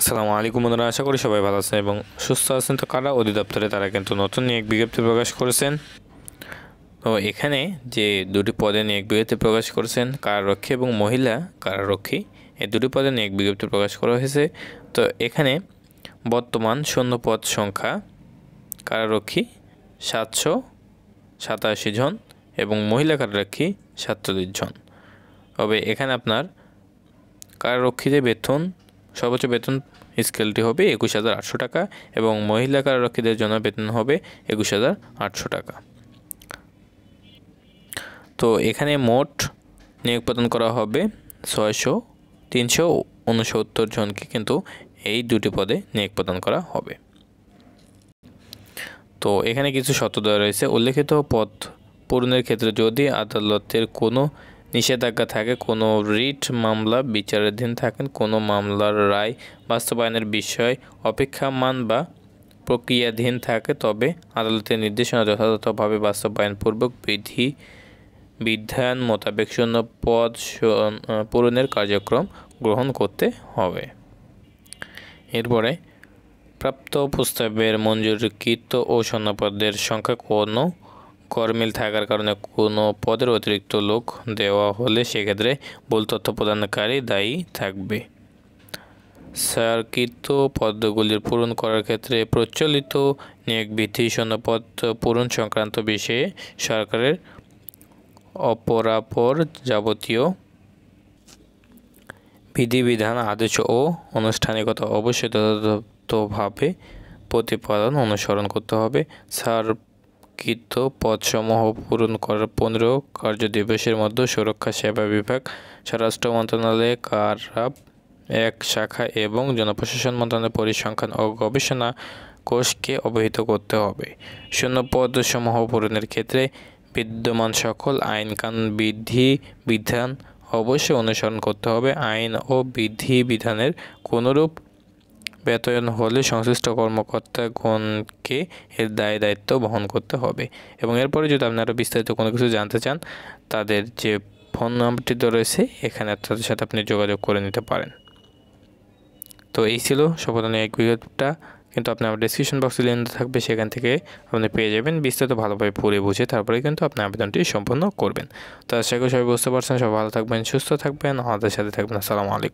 আসসালামু আলাইকুম বন্ধুরা আশা করি সবাই ভালো আছেন এবং সুস্থ আছেন তো কারা অধিদপ্তরে তারা কিন্তু নতুন এক বিজ্ঞপ্তি প্রকাশ করেছেন তো এখানে যে দুটি পদে নিয়োগ বিজ্ঞপ্তি প্রকাশ করেছেন কারারক্ষী এবং মহিলা কারারক্ষী এই দুটি পদে নিয়োগ বিজ্ঞপ্তি প্রকাশ করা হয়েছে তো এখানে বর্তমান শূন্য পদ সংখ্যা কারারক্ষী সাতশো সাতাশি জন এবং মহিলা কারারক্ষী সাতচল্লিশ জন তবে এখানে আপনার কারারক্ষীদের বেতন সর্বোচ্চ বেতন স্কেলটি হবে একুশ হাজার আটশো টাকা এবং মহিলা কারারক্ষীদের জন্য বেতন হবে একুশ হাজার আটশো টাকা তো এখানে মোট নিয়োগ প্রদান করা হবে ছয়শো তিনশো উনসত্তর জনকে কিন্তু এই দুটি পদে নিয়োগ প্রদান করা হবে তো এখানে কিছু শর্ত দেওয়া রয়েছে উল্লেখিত পদ পূরণের ক্ষেত্রে যদি আদালতের কোনো নিষেধাজ্ঞা থাকে কোনো রিট মামলা বিচারাধীন থাকেন কোনো মামলার রায় বাস্তবায়নের বিষয় অপেক্ষামান বা প্রক্রিয়াধীন থাকে তবে আদালতের নির্দেশনা যথাযথভাবে বাস্তবায়নপূর্বক বিধি বিধান মোতাবেক শূন্য পদ পূরণের কার্যক্রম গ্রহণ করতে হবে এরপরে প্রাপ্ত প্রস্তাবের মঞ্জুরকৃত ও সন্নাপদের সংখ্যা কোনো করমিল থাকার কারণে কোনো পদের অতিরিক্ত লোক দেওয়া হলে সেক্ষেত্রে ভুল তথ্য প্রদানকারী দায়ী থাকবে সার্কিত পদগুলির পূরণ করার ক্ষেত্রে প্রচলিত নিয়োগ বিধি শূন্যপদ পূরণ সংক্রান্ত বিষয়ে সরকারের অপরাপর যাবতীয় বিধিবিধান আদেশ ও আনুষ্ঠানিকতা অবশ্যই যথাযথভাবে প্রতিপাদন অনুসরণ করতে হবে সার সংরক্ষিত পদসমূহ পূরণ করার পনেরো কার্য দিবসের মধ্যে সুরক্ষা সেবা বিভাগ স্বরাষ্ট্র মন্ত্রণালয়ে কারাপ এক শাখা এবং জনপ্রশাসন মন্ত্রণালয় পরিসংখ্যান ও গবেষণা কোষকে অবহিত করতে হবে শূন্য পদসমূহ পূরণের ক্ষেত্রে বিদ্যমান সকল আইন কানুন বিধি বিধান অবশ্যই অনুসরণ করতে হবে আইন ও বিধি বিধানের কোনোরূপ বেতন হলে সংশ্লিষ্ট কর্মকর্তাগণকে এর দায় দায়িত্ব বহন করতে হবে এবং এরপরে যদি আপনারা বিস্তারিত কোনো কিছু জানতে চান তাদের যে ফোন নাম্বারটি রয়েছে এখানে তাদের সাথে আপনি যোগাযোগ করে নিতে পারেন তো এই ছিল সমাধানের এক বিজ্ঞপ্তিটা কিন্তু আপনি আমার ডিসক্রিপশন বক্সে লিঙ্ক থাকবে সেখান থেকে আপনি পেয়ে যাবেন বিস্তারিত ভালোভাবে পড়ে বুঝে তারপরে কিন্তু আপনি আবেদনটি সম্পন্ন করবেন তো আশা করি সবাই বুঝতে পারছেন সবাই ভালো থাকবেন সুস্থ থাকবেন আমাদের সাথে থাকবেন আসসালামু আলাইকুম